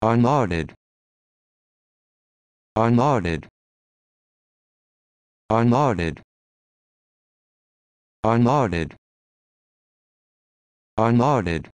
unloaded unloaded unloaded unloaded unloaded